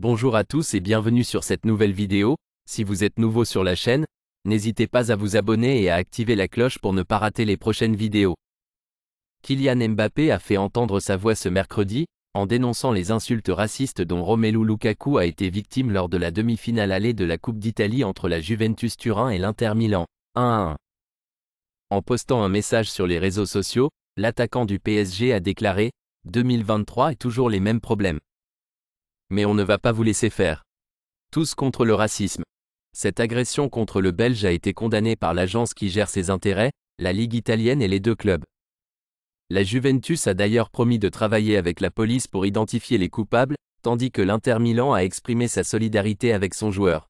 Bonjour à tous et bienvenue sur cette nouvelle vidéo, si vous êtes nouveau sur la chaîne, n'hésitez pas à vous abonner et à activer la cloche pour ne pas rater les prochaines vidéos. Kylian Mbappé a fait entendre sa voix ce mercredi, en dénonçant les insultes racistes dont Romelu Lukaku a été victime lors de la demi-finale allée de la Coupe d'Italie entre la Juventus Turin et l'Inter Milan, 1 1. En postant un message sur les réseaux sociaux, l'attaquant du PSG a déclaré « 2023 est toujours les mêmes problèmes ». Mais on ne va pas vous laisser faire. Tous contre le racisme. Cette agression contre le Belge a été condamnée par l'agence qui gère ses intérêts, la Ligue italienne et les deux clubs. La Juventus a d'ailleurs promis de travailler avec la police pour identifier les coupables, tandis que l'Inter Milan a exprimé sa solidarité avec son joueur.